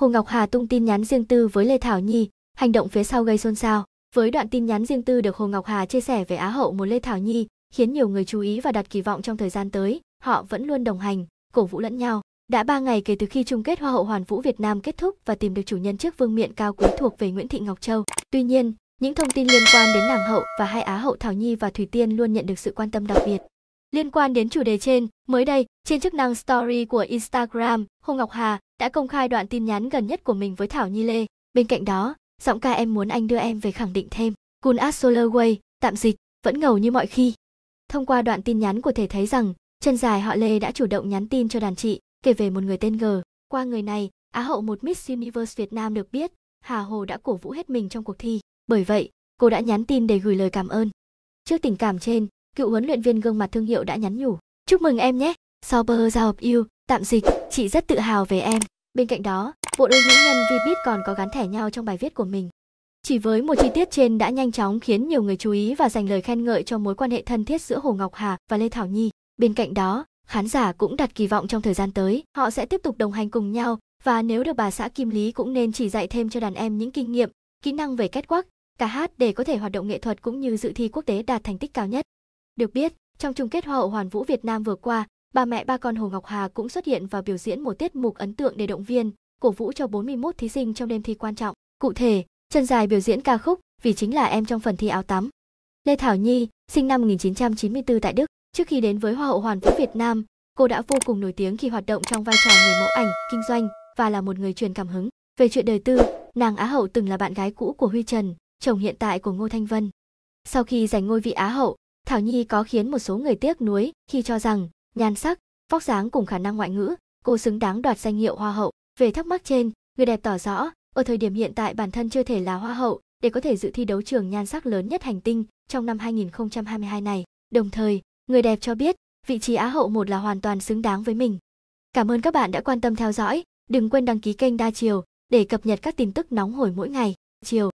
Hồ Ngọc Hà tung tin nhắn riêng tư với Lê Thảo Nhi, hành động phía sau gây xôn xao. Với đoạn tin nhắn riêng tư được Hồ Ngọc Hà chia sẻ về Á hậu một Lê Thảo Nhi, khiến nhiều người chú ý và đặt kỳ vọng trong thời gian tới, họ vẫn luôn đồng hành, cổ vũ lẫn nhau. Đã 3 ngày kể từ khi chung kết Hoa hậu Hoàn vũ Việt Nam kết thúc và tìm được chủ nhân trước vương miện cao quý thuộc về Nguyễn Thị Ngọc Châu. Tuy nhiên, những thông tin liên quan đến nàng hậu và hai Á hậu Thảo Nhi và Thủy Tiên luôn nhận được sự quan tâm đặc biệt. Liên quan đến chủ đề trên, mới đây, trên chức năng Story của Instagram, Hồ Ngọc Hà, đã công khai đoạn tin nhắn gần nhất của mình với Thảo Nhi Lê. Bên cạnh đó, giọng ca em muốn anh đưa em về khẳng định thêm. Kun Asoloway, tạm dịch, vẫn ngầu như mọi khi. Thông qua đoạn tin nhắn của thể thấy rằng, chân dài họ Lê đã chủ động nhắn tin cho đàn chị, kể về một người tên G. Qua người này, Á hậu một Miss Universe Việt Nam được biết, Hà Hồ đã cổ vũ hết mình trong cuộc thi. Bởi vậy, cô đã nhắn tin để gửi lời cảm ơn. Trước tình cảm trên, cựu huấn luyện viên gương mặt thương hiệu đã nhắn nhủ. Chúc mừng em nhé, Sauber Giao yêu, Tạm dịch, chị rất tự hào về em. Bên cạnh đó, bộ đôi hữu nhân Vbit còn có gắn thẻ nhau trong bài viết của mình. Chỉ với một chi tiết trên đã nhanh chóng khiến nhiều người chú ý và dành lời khen ngợi cho mối quan hệ thân thiết giữa Hồ Ngọc Hà và Lê Thảo Nhi. Bên cạnh đó, khán giả cũng đặt kỳ vọng trong thời gian tới, họ sẽ tiếp tục đồng hành cùng nhau và nếu được bà xã Kim Lý cũng nên chỉ dạy thêm cho đàn em những kinh nghiệm, kỹ năng về kết quắc, ca hát để có thể hoạt động nghệ thuật cũng như dự thi quốc tế đạt thành tích cao nhất. Được biết, trong chung kết Hoa hậu Hoàn vũ Việt Nam vừa qua, bà mẹ ba con Hồ Ngọc Hà cũng xuất hiện và biểu diễn một tiết mục ấn tượng để động viên, cổ vũ cho 41 thí sinh trong đêm thi quan trọng. Cụ thể, chân Dài biểu diễn ca khúc Vì chính là em trong phần thi áo tắm. Lê Thảo Nhi, sinh năm 1994 tại Đức, trước khi đến với Hoa hậu Hoàn vũ Việt Nam, cô đã vô cùng nổi tiếng khi hoạt động trong vai trò người mẫu ảnh, kinh doanh và là một người truyền cảm hứng. Về chuyện đời tư, nàng Á hậu từng là bạn gái cũ của Huy Trần, chồng hiện tại của Ngô Thanh Vân. Sau khi giành ngôi vị Á hậu, Thảo Nhi có khiến một số người tiếc nuối khi cho rằng nhan sắc, vóc dáng cùng khả năng ngoại ngữ, cô xứng đáng đoạt danh hiệu hoa hậu. Về thắc mắc trên, người đẹp tỏ rõ, ở thời điểm hiện tại bản thân chưa thể là hoa hậu để có thể dự thi đấu trường nhan sắc lớn nhất hành tinh trong năm 2022 này. Đồng thời, người đẹp cho biết, vị trí Á hậu một là hoàn toàn xứng đáng với mình. Cảm ơn các bạn đã quan tâm theo dõi, đừng quên đăng ký kênh Đa Chiều để cập nhật các tin tức nóng hổi mỗi ngày. Chiều